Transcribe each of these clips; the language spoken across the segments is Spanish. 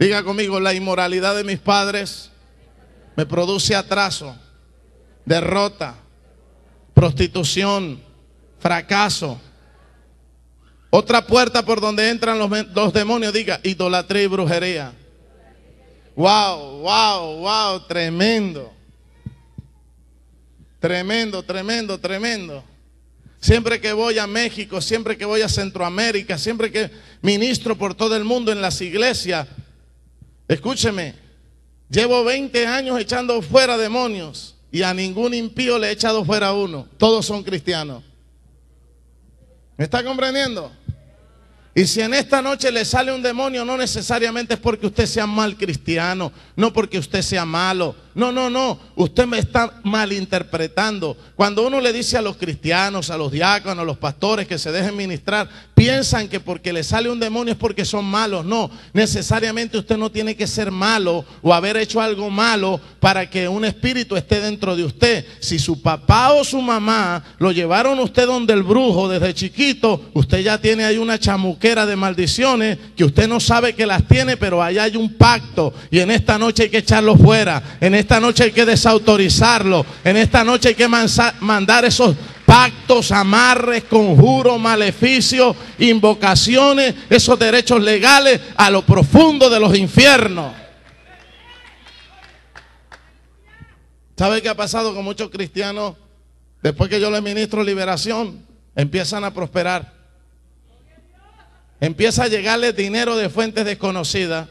Diga conmigo, la inmoralidad de mis padres me produce atraso, derrota, prostitución, fracaso. Otra puerta por donde entran los, dos demonios, diga, idolatría y brujería. Wow, wow, wow, tremendo. Tremendo, tremendo, tremendo. Siempre que voy a México, siempre que voy a Centroamérica, siempre que ministro por todo el mundo en las iglesias, Escúcheme, llevo 20 años echando fuera demonios y a ningún impío le he echado fuera uno. Todos son cristianos. ¿Me está comprendiendo? Y si en esta noche le sale un demonio, no necesariamente es porque usted sea mal cristiano, no porque usted sea malo, no, no, no. Usted me está malinterpretando. Cuando uno le dice a los cristianos, a los diáconos, a los pastores que se dejen ministrar, piensan que porque le sale un demonio es porque son malos. No, necesariamente usted no tiene que ser malo o haber hecho algo malo para que un espíritu esté dentro de usted. Si su papá o su mamá lo llevaron usted donde el brujo desde chiquito, usted ya tiene ahí una chamuquera de maldiciones que usted no sabe que las tiene, pero allá hay un pacto y en esta noche hay que echarlo fuera. En esta noche hay que desautorizarlo. En esta noche hay que mandar esos pactos, amarres, conjuros, maleficios, invocaciones, esos derechos legales a lo profundo de los infiernos. ¿Sabe qué ha pasado con muchos cristianos? Después que yo les ministro liberación, empiezan a prosperar. Empieza a llegarles dinero de fuentes desconocidas.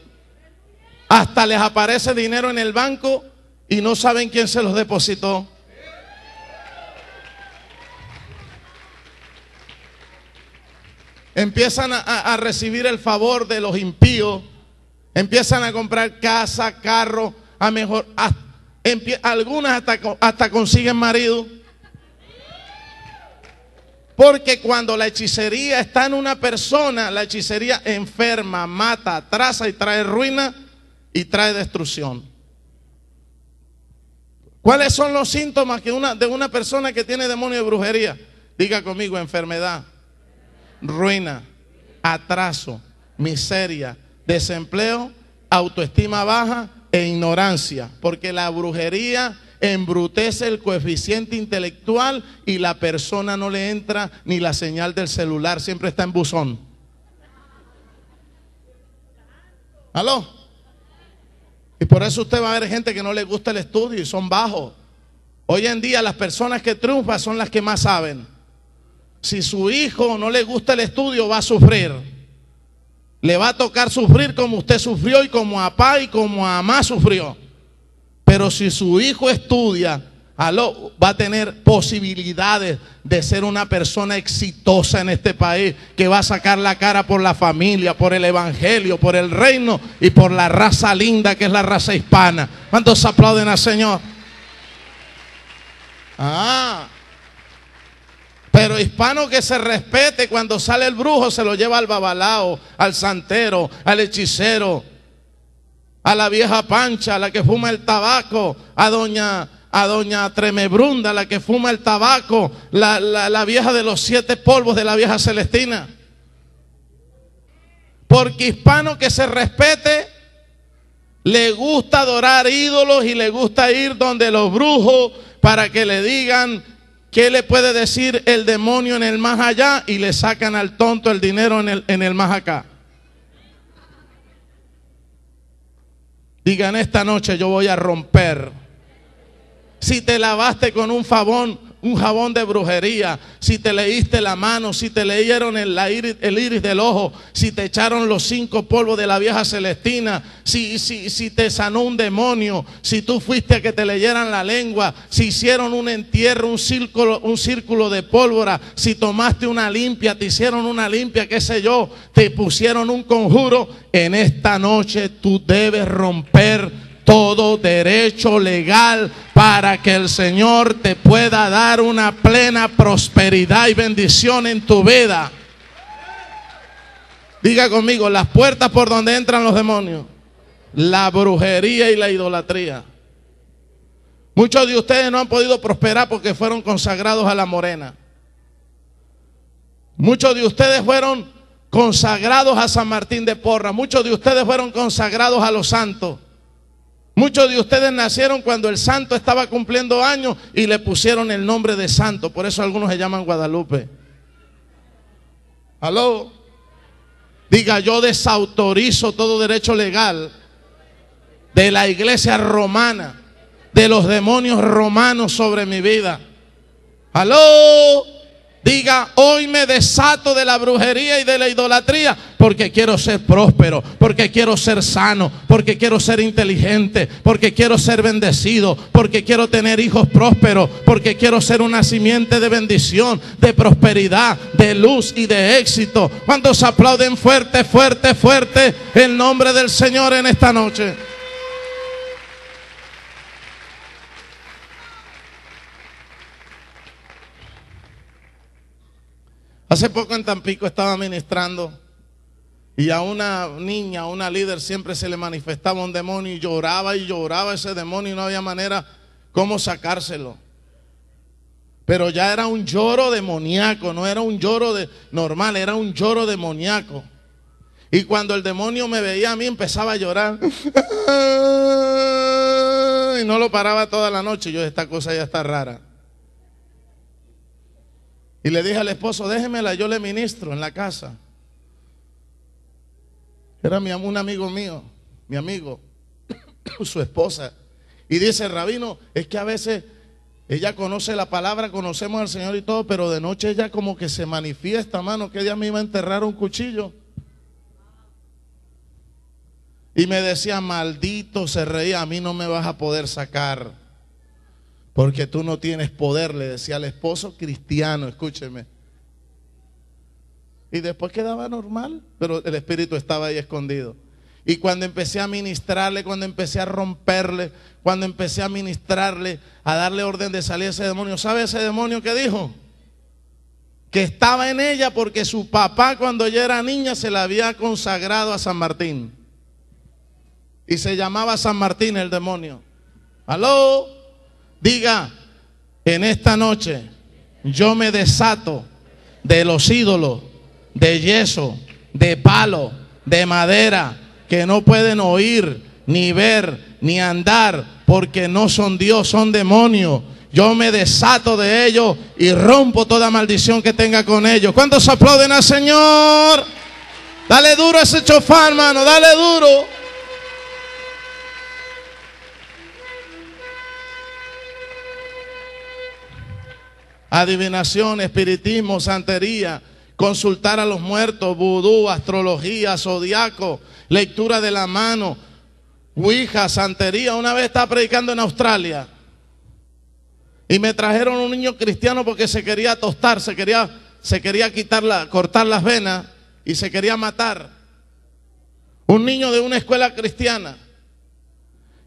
Hasta les aparece dinero en el banco y no saben quién se los depositó. Empiezan a, recibir el favor de los impíos, empiezan a comprar casa, carro, a mejor, algunas hasta, hasta consiguen marido. Porque cuando la hechicería está en una persona, la hechicería enferma, mata, traza y trae ruina y trae destrucción. ¿Cuáles son los síntomas que una, de una persona que tiene demonio de brujería? Diga conmigo, enfermedad, ruina, atraso, miseria, desempleo, autoestima baja e ignorancia. Porque la brujería embrutece el coeficiente intelectual y la persona no le entra ni la señal del celular, siempre está en buzón. ¿Aló? Y por eso usted va a ver gente que no le gusta el estudio y son bajos. Hoy en día las personas que triunfan son las que más saben. Si su hijo no le gusta el estudio, va a sufrir. Le va a tocar sufrir como usted sufrió y como a papá y como a mamá sufrió. Pero si su hijo estudia Aló, va a tener posibilidades de ser una persona exitosa en este país, que va a sacar la cara por la familia, por el evangelio, por el reino y por la raza linda que es la raza hispana. ¿Cuántos aplauden al Señor? Ah. Pero hispano que se respete cuando sale el brujo se lo lleva al babalao, al santero, al hechicero, a la vieja pancha, a la que fuma el tabaco, a doña a doña Tremebrunda, la que fuma el tabaco, la, vieja de los siete polvos de la vieja Celestina. Porque hispano que se respete, le gusta adorar ídolos y le gusta ir donde los brujos para que le digan qué le puede decir el demonio en el más allá y le sacan al tonto el dinero en el, en el más acá. Digan esta noche yo voy a romper si te lavaste con un jabón, un jabón de brujería, si te leíste la mano, si te leyeron el, iris, el iris del ojo, si te echaron los cinco polvos de la vieja Celestina, si, si, si te sanó un demonio, si tú fuiste a que te leyeran la lengua, si hicieron un entierro, un círculo, un círculo de pólvora, si tomaste una limpia, te hicieron una limpia, qué sé yo, te pusieron un conjuro, en esta noche tú debes romper todo derecho legal para que el Señor te pueda dar una plena prosperidad y bendición en tu vida. Diga conmigo, las puertas por donde entran los demonios, la brujería y la idolatría. Muchos de ustedes no han podido prosperar porque fueron consagrados a la morena. Muchos de ustedes fueron consagrados a San Martín de Porra. Muchos de ustedes fueron consagrados a los santos. Muchos de ustedes nacieron cuando el santo estaba cumpliendo años y le pusieron el nombre de santo. Por eso algunos se llaman Guadalupe. Aló. Diga, yo desautorizo todo derecho legal de la iglesia romana, de los demonios romanos sobre mi vida. Aló. Diga, hoy me desato de la brujería y de la idolatría porque quiero ser próspero, porque quiero ser sano, porque quiero ser inteligente, porque quiero ser bendecido, porque quiero tener hijos prósperos, porque quiero ser una simiente de bendición, de prosperidad, de luz y de éxito. se aplauden fuerte, fuerte, fuerte el nombre del Señor en esta noche? Hace poco en Tampico estaba ministrando y a una niña, a una líder, siempre se le manifestaba un demonio y lloraba y lloraba ese demonio y no había manera cómo sacárselo. Pero ya era un lloro demoníaco, no era un lloro de, normal, era un lloro demoníaco. Y cuando el demonio me veía a mí empezaba a llorar. y no lo paraba toda la noche. Yo, esta cosa ya está rara. Y le dije al esposo, déjemela, yo le ministro en la casa. Era mi, un amigo mío, mi amigo, su esposa. Y dice, rabino, es que a veces ella conoce la palabra, conocemos al Señor y todo, pero de noche ella como que se manifiesta, mano, que ella me iba a enterrar un cuchillo. Y me decía, maldito, se reía, a mí no me vas a poder sacar. Porque tú no tienes poder, le decía al esposo cristiano, escúcheme. Y después quedaba normal, pero el espíritu estaba ahí escondido. Y cuando empecé a ministrarle, cuando empecé a romperle, cuando empecé a ministrarle, a darle orden de salir ese demonio, ¿sabe ese demonio que dijo? Que estaba en ella porque su papá cuando ella era niña se la había consagrado a San Martín. Y se llamaba San Martín el demonio. ¿Aló? Diga, en esta noche yo me desato de los ídolos, de yeso, de palo, de madera, que no pueden oír, ni ver, ni andar, porque no son Dios, son demonios. Yo me desato de ellos y rompo toda maldición que tenga con ellos. ¿Cuántos aplauden al Señor? Dale duro a ese chofar, hermano, dale duro. adivinación, espiritismo, santería, consultar a los muertos, vudú, astrología, zodiaco, lectura de la mano, ouija, santería. Una vez estaba predicando en Australia y me trajeron un niño cristiano porque se quería tostar, se quería, se quería quitar cortar las venas y se quería matar. Un niño de una escuela cristiana.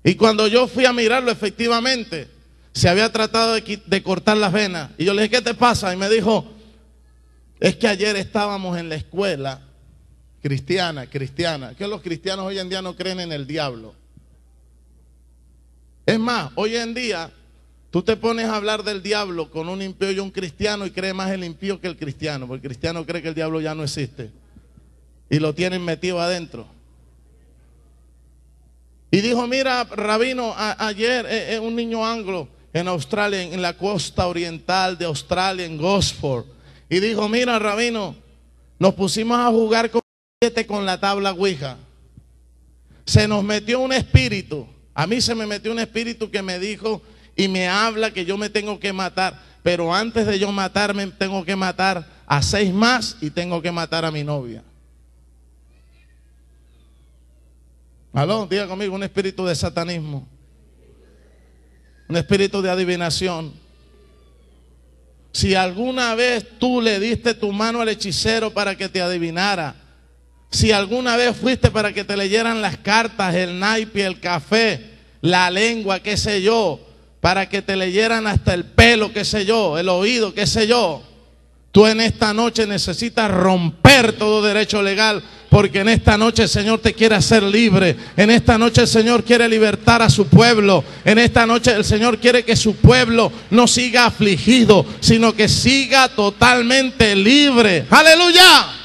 Y cuando yo fui a mirarlo, efectivamente, se había tratado de, cortar las venas. Y yo le dije, ¿qué te pasa? Y me dijo, es que ayer estábamos en la escuela cristiana, cristiana, que los cristianos hoy en día no creen en el diablo. Es más, hoy en día tú te pones a hablar del diablo con un impío y un cristiano y cree más el impío que el cristiano, porque el cristiano cree que el diablo ya no existe y lo tienen metido adentro. Y dijo, mira, rabino, ayer es eh, eh, un niño anglo en Australia, en la costa oriental de Australia, en Gosford. Y dijo, mira, rabino, nos pusimos a jugar con, con la tabla Ouija. Se nos metió un espíritu. A mí se me metió un espíritu que me dijo y me habla que yo me tengo que matar. Pero antes de yo matarme, tengo que matar a seis más y tengo que matar a mi novia. Aló, diga conmigo, un espíritu de satanismo un espíritu de adivinación. Si alguna vez tú le diste tu mano al hechicero para que te adivinara, si alguna vez fuiste para que te leyeran las cartas, el naipe, el café, la lengua, qué sé yo, para que te leyeran hasta el pelo, qué sé yo, el oído, qué sé yo, tú en esta noche necesitas romper todo derecho legal porque en esta noche el Señor te quiere hacer libre. En esta noche el Señor quiere libertar a su pueblo. En esta noche el Señor quiere que su pueblo no siga afligido, sino que siga totalmente libre. Aleluya.